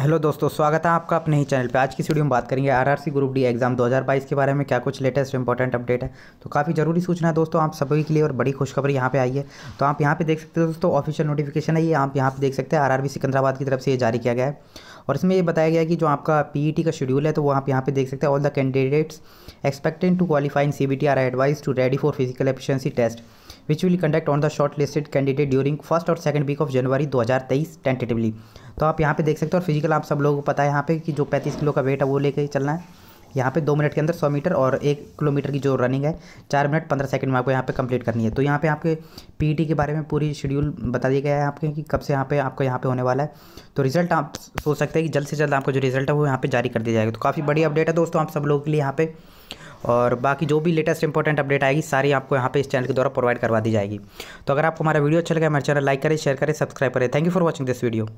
hello दोस्तों स्वागत है आपका अपने ही चैनल पे आज की वीडियो में बात करेंगे आरआरसी ग्रुप डी एग्जाम 2022 के बारे में क्या कुछ लेटेस्ट इंपॉर्टेंट अपडेट है तो काफ़ी जरूरी सूचना है दोस्तों आप सभी के लिए और बड़ी खुशखबरी यहाँ पे आई है तो आप यहाँ पे देख सकते हो दोस्तों ऑफिशियल नोटिफिकेशन है ये आप यहाँ पे देख सकते हैं आर सिकंदराबाद की तरफ से ये जारी किया गया है और इसमें यह बताया गया कि जो आपका पी का शेड्यूल है तो वो आप यहाँ पे देख सकते हैं all the candidates expected to qualify in C T R advise to ready for physical efficiency test which will conduct on the short listed candidate during first और second week of January 2023 tentatively तो आप यहाँ पे देख सकते हो और physical आप सब लोगों को पता है यहाँ पे कि जो 35 किलो का वेट है वो लेके चलना है यहाँ पे दो मिनट के अंदर सौ मीटर और एक किलोमीटर की जो रनिंग है चार मिनट पंद्रह सेकंड में आपको यहाँ पे कंप्लीट करनी है तो यहाँ पे आपके पीटी e के बारे में पूरी शेड्यूल बता दिया गया है आपके कि कब से यहाँ पे आपको यहाँ पे होने वाला है तो रिजल्ट आप सोच सकते हैं कि जल्द से जल्द आपको जो रिजल्ट है वो यहाँ पर जारी कर दिया जाएगा तो काफ़ी बड़ी अपडेट है दोस्तों आप सब लोगों के लिए यहाँ पर और बाकी जो भी लेटेस्ट इंपॉर्टेंट अपडेट आएगी सारी आपको यहाँ पे इस चैनल के द्वारा प्रोवाइड करवा दी जाएगी तो अगर आपको हमारा वीडियो अच्छा लगा हमारे चैनल लाइक करें शेयर करें सब्सक्राइब करें thank you for watching this video